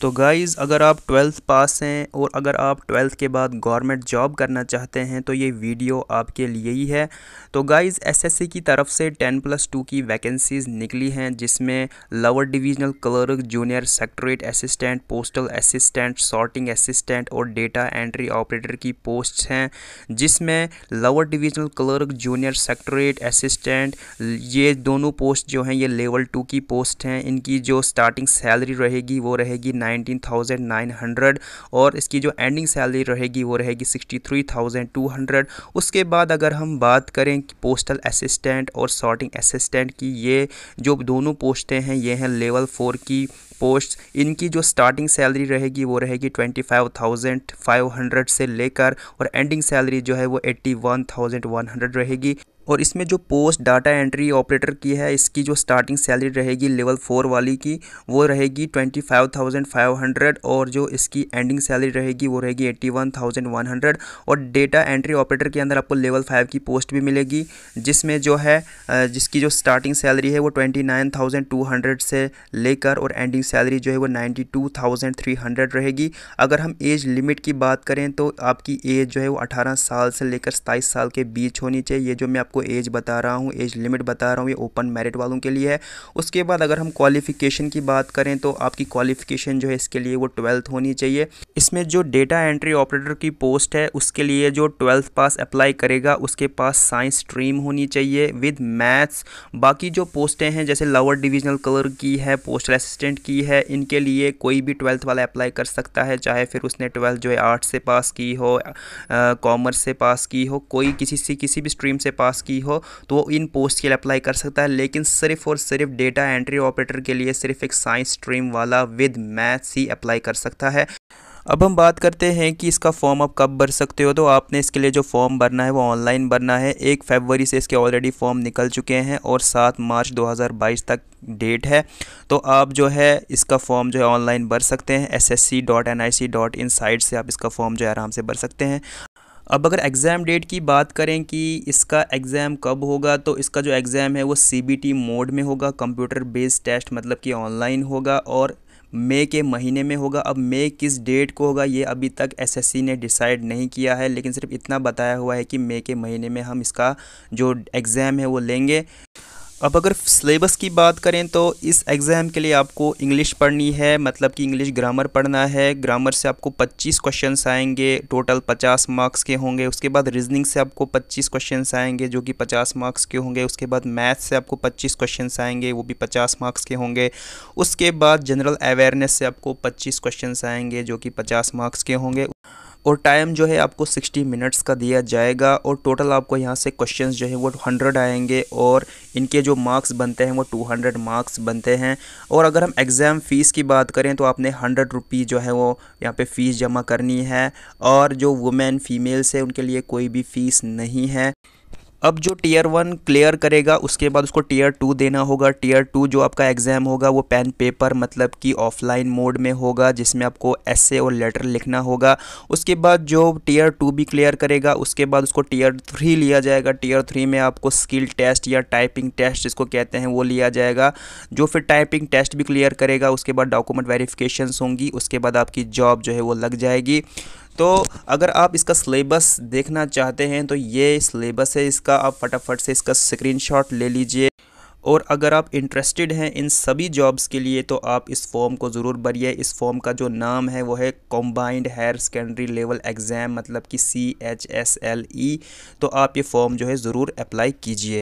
तो गाइज़ अगर आप ट्वेल्थ पास हैं और अगर आप ट्वेल्थ के बाद गवर्नमेंट जॉब करना चाहते हैं तो ये वीडियो आपके लिए ही है तो गाइज़ एसएससी की तरफ से टेन प्लस टू की वैकेंसीज़ निकली हैं जिसमें lower divisional clerk junior secretariat assistant postal assistant sorting assistant और डेटा एंट्री ऑपरेटर की पोस्ट हैं जिसमें lower divisional clerk junior secretariat assistant ये दोनों पोस्ट जो हैं ये लेवल टू की पोस्ट हैं इनकी जो स्टार्टिंग सैलरी रहेगी वो रहेगी नाइन 19,900 थाउजेंड नाइन हंड्रेड और इसकी जो एंडिंग सैलरी रहेगी वो रहेगी sixty three thousand two hundred उसके बाद अगर हम बात करें पोस्टल असिस्टेंट और सॉर्टिंग असिस्टेंट की ये जो दोनों पोस्टें हैं ये हैं लेवल फोर की पोस्ट इनकी जो स्टार्टिंग सैलरी रहेगी वो रहेगी twenty five thousand five hundred से लेकर और एंडिंग सैलरी जो है वो eighty one thousand one hundred रहेगी और इसमें जो पोस्ट डाटा एंट्री ऑपरेटर की है इसकी जो स्टार्टिंग सैलरी रहेगी लेवल फोर वाली की वो रहेगी twenty five thousand five hundred और जो इसकी एंडिंग सैलरी रहेगी वो रहेगी eighty one thousand one hundred और डेटा एंट्री ऑपरेटर के अंदर आपको लेवल फाइव की पोस्ट भी मिलेगी जिसमें जो है जिसकी जो स्टार्टिंग सैलरी है वो twenty nine thousand two hundred से लेकर और एंडिंग सैलरी जो है वो ninety two thousand three hundred रहेगी अगर हम एज लिमिट की बात करें तो आपकी एज जो है वो अठारह साल से लेकर सताईस साल के बीच होनी चाहिए ये जो मैं आपको आपको एज बता रहा हूँ एज लिमिट बता रहा हूँ ये ओपन मेरिट वालों के लिए है उसके बाद अगर हम क्वालिफिकेशन की बात करें तो आपकी क्वालिफिकेशन जो है इसके लिए वो ट्वेल्थ होनी चाहिए इसमें जो डेटा एंट्री ऑपरेटर की पोस्ट है उसके लिए जो ट्वेल्थ पास अप्लाई करेगा उसके पास साइंस स्ट्रीम होनी चाहिए विद मैथ्स बाकी जो पोस्टें हैं जैसे लोअर डिविजनल कलर की है पोस्टल असिस्टेंट की है इनके लिए कोई भी ट्वेल्थ वाला अप्लाई कर सकता है चाहे फिर उसने ट्वेल्थ जो है आर्ट्स से पास की हो कॉमर्स से पास की हो कोई किसी से किसी भी स्ट्रीम से पास की हो तो वो इन पोस्ट के लिए अप्लाई कर सकता है लेकिन सिर्फ और सिर्फ डेटा एंट्री ऑपरेटर के लिए सिर्फ एक साइंस स्ट्रीम वाला विद मैथ्स ही अप्लाई कर सकता है अब हम बात करते हैं कि इसका फॉर्म आप कब भर सकते हो तो आपने इसके लिए जो फॉर्म भरना है वो ऑनलाइन भरना है एक फरवरी से इसके ऑलरेडी फॉर्म निकल चुके हैं और सात मार्च 2022 तक डेट है तो आप जो है इसका फॉर्म जो है ऑनलाइन भर सकते हैं S S C dot N I C in site से आप इसका फॉर्म जो है आराम से भर सकते हैं अब अगर एग्ज़ाम डेट की बात करें कि इसका एग्ज़ाम कब होगा तो इसका जो एग्ज़ाम है वो सी मोड में होगा कंप्यूटर बेस्ड टेस्ट मतलब कि ऑनलाइन होगा और मई के महीने में होगा अब मई किस डेट को होगा ये अभी तक एसएससी ने डिसाइड नहीं किया है लेकिन सिर्फ इतना बताया हुआ है कि मई के महीने में हम इसका जो एग्ज़ाम है वो लेंगे अब अगर सिलेबस की बात करें तो इस एग्ज़ाम के लिए आपको इंग्लिश पढ़नी है मतलब कि इंग्लिश ग्रामर पढ़ना है ग्रामर से आपको 25 क्वेश्चंस आएंगे टोटल 50 मार्क्स के होंगे उसके बाद रीजनिंग से आपको 25 क्वेश्चंस आएंगे जो कि 50 मार्क्स के होंगे उसके बाद मैथ से आपको 25 क्वेश्चंस आएंगे वो भी 50 मार्क्स के होंगे उसके बाद जनरल अवेयरनेस से आपको पच्चीस क्वेश्चन आएंगे जो कि पचास मार्क्स के होंगे और टाइम जो है आपको 60 मिनट्स का दिया जाएगा और टोटल आपको यहाँ से क्वेश्चंस जो है वो 100 आएंगे और इनके जो मार्क्स बनते हैं वो 200 मार्क्स बनते हैं और अगर हम एग्ज़ाम फ़ीस की बात करें तो आपने हंड्रेड रुपीज़ जो है वो यहाँ पे फ़ीस जमा करनी है और जो वुमेन फीमेल्स है उनके लिए कोई भी फ़ीस नहीं है अब जो टीयर वन क्लियर करेगा उसके बाद उसको टीयर टू देना होगा टीयर टू जो आपका एग्ज़ाम होगा वो पेन पेपर मतलब कि ऑफलाइन मोड में होगा जिसमें आपको एसे और लेटर लिखना होगा उसके बाद जो टीयर टू भी क्लियर करेगा उसके बाद उसको टीयर थ्री लिया जाएगा टीयर थ्री में आपको स्किल टेस्ट या टाइपिंग टेस्ट जिसको कहते हैं वो लिया जाएगा जो फिर टाइपिंग टेस्ट भी क्लियर करेगा उसके बाद डॉक्यूमेंट वेरीफिकेशन होंगी उसके बाद आपकी जॉब जो है वो लग जाएगी तो अगर आप इसका सिलेबस देखना चाहते हैं तो ये सिलेबस है इसका आप फटाफट से इसका स्क्रीनशॉट ले लीजिए और अगर आप इंटरेस्टेड हैं इन सभी जॉब्स के लिए तो आप इस फॉर्म को ज़रूर भरिए इस फॉर्म का जो नाम है वो है combined higher secondary level exam मतलब कि C H S L E तो आप ये फॉर्म जो है ज़रूर अप्लाई कीजिए